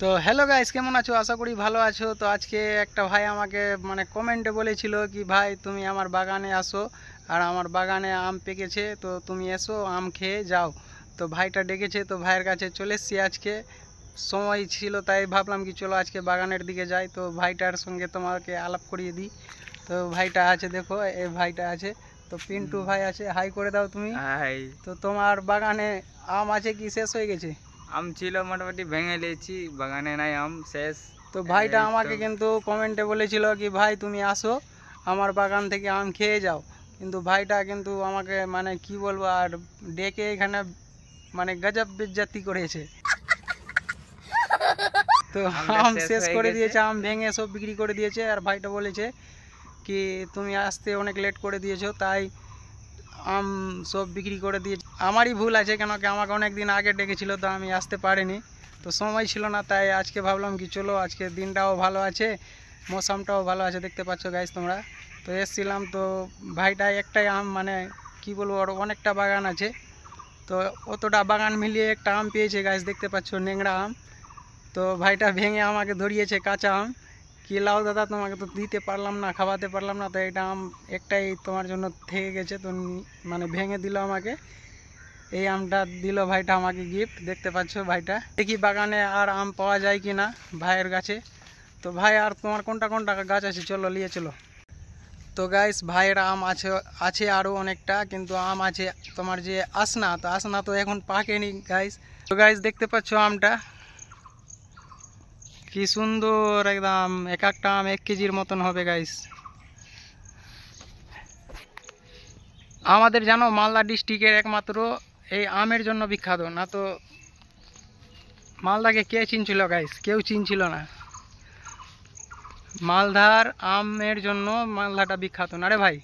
তো hello guys কেমন আছো আশা করি ভালো আছো তো আজকে একটা ভাই আমাকে মানে কমেন্টে বলেছিল কি ভাই তুমি আমার বাগানে আসো আর আমার বাগানে আম পেকেছে তো তুমি এসো আম খেয়ে যাও তো ভাইটা ডেকেছে তো ভাইয়ের কাছে চলে এসছি আজকে সময় ছিল তাই ভাবলাম কি চলো আজকে বাগানের দিকে যাই তো ভাইটার সঙ্গে তোমাকে আলাপ করিয়ে দিই তো ভাইটা আছে দেখো এ ভাইটা আছে তো পিন্টু ভাই আছে হাই করে দাও তুমি তো তোমার বাগানে আম আছে কি শেষ হয়ে গেছে আম ছিল মোটামুটি ভেঙে নিয়েছি বাগানে নাই আম শেষ তো ভাইটা আমাকে কিন্তু কমেন্টে বলেছিল কি ভাই তুমি আসো আমার বাগান থেকে আম খেয়ে যাও কিন্তু ভাইটা কিন্তু আমাকে মানে কি বলবো আর ডেকে এখানে মানে গজব বিজ্জাতি করেছে তো আম শেষ করে দিয়েছে আম ভেঙে সব বিক্রি করে দিয়েছে আর ভাইটা বলেছে কি তুমি আসতে অনেক লেট করে দিয়েছো তাই আম সব বিক্রি করে দিয়ে আমারই ভুল আছে কেন কি আমাকে অনেক দিন আগে ডেকেছিল তো আমি আসতে পারিনি তো সময় ছিল না তাই আজকে ভাবলাম কি চলো আজকে দিনটাও ভালো আছে মৌসামটাও ভালো আছে দেখতে পাচ্ছ গাইজ তোমরা তো এসছিলাম তো ভাইটা একটাই আম মানে কি বলবো আর অনেকটা বাগান আছে তো অতটা বাগান মিলিয়ে একটা আম পেয়েছে গাছ দেখতে পাচ্ছ নেংড়া আম তো ভাইটা ভেঙে আমাকে ধরিয়েছে কাঁচা আম কি লাও দাদা তোমাকে তো দিতে পারলাম না খাওয়াতে পারলাম না তো এটা আম একটাই তোমার জন্য থেকে গেছে তো মানে ভেঙে দিল আমাকে এই আমটা দিল ভাইটা আমাকে গিফট দেখতে পাচ্ছ ভাইটা দেখি বাগানে আর আম পাওয়া যায় কি না ভাইয়ের গাছে তো ভাই আর তোমার কোনটা কোনটা গাছ আছে চলো নিয়ে চলো তো গাইস ভাইয়ের আম আছে আছে আরও অনেকটা কিন্তু আম আছে তোমার যে আসনা তো আসনা তো এখন পাকেনি গাইস তো গাইস দেখতে পাচ্ছ আমটা কি সুন্দর একদম এক একটা আম এক কেজির মতন হবে গাইস আমাদের জানো মালদা ডিস্ট্রিক্টের একমাত্র এই আমের জন্য বিখ্যাত না তো মালদাকে কে চিনছিল গাইস কেউ চিনছিল না মালদার আমের জন্য মালদাটা বিখ্যাত না রে ভাই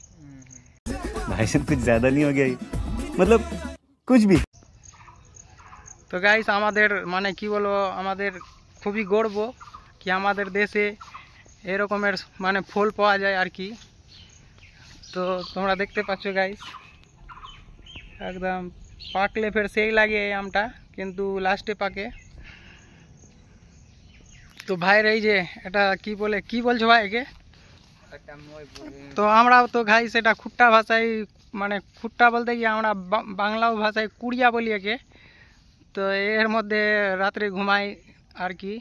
ভাই সব কিছু নিয়ে গে মতলব কুচবি তো গাইস আমাদের মানে কি বলবো আমাদের খুবই গর্ব কি আমাদের দেশে এরকমের মানে ফুল পাওয়া যায় আর কি তো তোমরা দেখতে পাচ্ছ গাইস একদম পাকলে ফের সেই লাগে এই আমটা কিন্তু লাস্টে পাকে তো ভাইয়ের এই যে এটা কি বলে কি বলছো ভাই একে তো আমরা তো ঘাই সেটা খুট্টা ভাষায় মানে খুট্টা বলতে গিয়ে আমরা বাংলাও ভাষায় কুড়িয়া বলি একে তো এর মধ্যে রাত্রে ঘুমাই और कि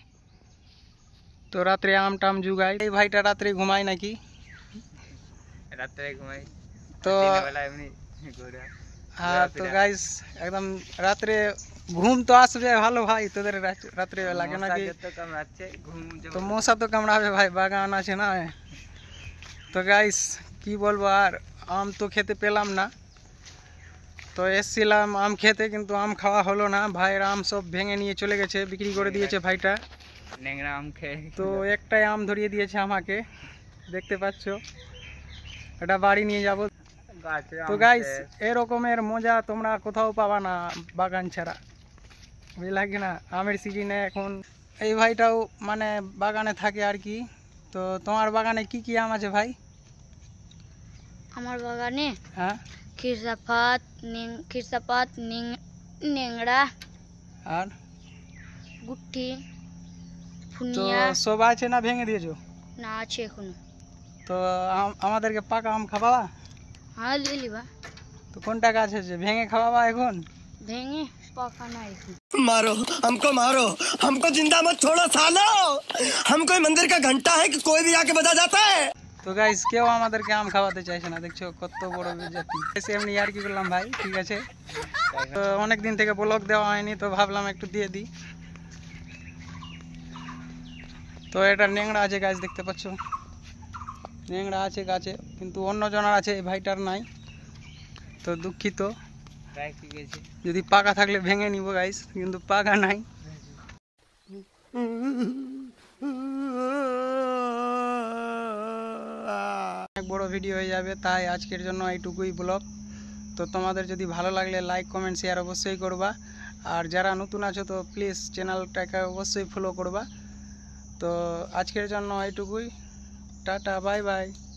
तो रे आम टाम जुगाय भाई रे घुमाय ना कि रे घुमाय तो हाँ तो गाइस एकदम रे घूम तो आसबे भलो भाई तोदे रे बेला के ना तो कि तो मौसा तो कमड़ा भाई बागान आ तो गाइस की बोलबो आर आम तो खेते पेलम ना তো এসছিলাম আম খেতে কিন্তু আম খাওয়া হলো না ভাইয়ের আম সব ভেঙে নিয়ে চলে গেছে বিক্রি করে দিয়েছে ভাইটা ন্যাংরা আম খেয়ে তো একটাই আম ধরিয়ে দিয়েছে আমাকে দেখতে পাচ্ছ এটা বাড়ি নিয়ে যাব তো গাইস এরকমের মজা তোমরা কোথাও পাবা না বাগান ছাড়া বুঝলা কি না আমের সিজনে এখন এই ভাইটাও মানে বাগানে থাকে আর কি তো তোমার বাগানে কি কি আম আছে ভাই আমার বাগানে হ্যাঁ खिरसापात निंग खिरसापात निंग नेंगड़ा और गुट्टी फुनिया तो सब आछे ना भेंगे दिए जो ना आछे खुनो तो हम हमादर के पाका हम खावा हां ले लीबा तो कौन टा गाछे जे भेंगे खावा एखन भेंगे पाका ना एखन मारो हमको मारो हमको जिंदा मत छोड़ो सालो हम मंदिर का घंटा है कि कोई भी आके बजा जाता है তো গাইস কেউ আমাদেরকে আম খাওয়াতে চাইছে না দেখছো কত বড় বিজাতি এমনি আর কি করলাম ভাই ঠিক আছে তো অনেক দিন থেকে ব্লগ দেওয়া হয়নি তো ভাবলাম একটু দিয়ে দিই তো এটা নেংড়া আছে গাছ দেখতে পাচ্ছ নেংড়া আছে গাছে কিন্তু অন্য জনার আছে এই ভাইটার নাই তো দুঃখিত যদি পাকা থাকলে ভেঙে নিব গাইস কিন্তু পাকা নাই বড় ভিডিও হয়ে যাবে তাই আজকের জন্য এইটুকুই ব্লগ তো তোমাদের যদি ভালো লাগলে লাইক কমেন্ট শেয়ার অবশ্যই করবা আর যারা নতুন আছো তো প্লিজ চ্যানেলটাকে অবশ্যই ফলো করবা তো আজকের জন্য এইটুকুই টাটা বাই বাই